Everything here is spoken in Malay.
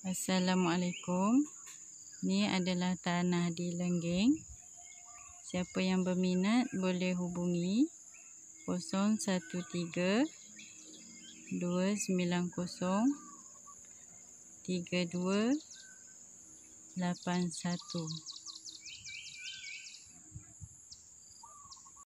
Assalamualaikum Ni adalah tanah di Lenggeng. Siapa yang berminat boleh hubungi 013 290 3281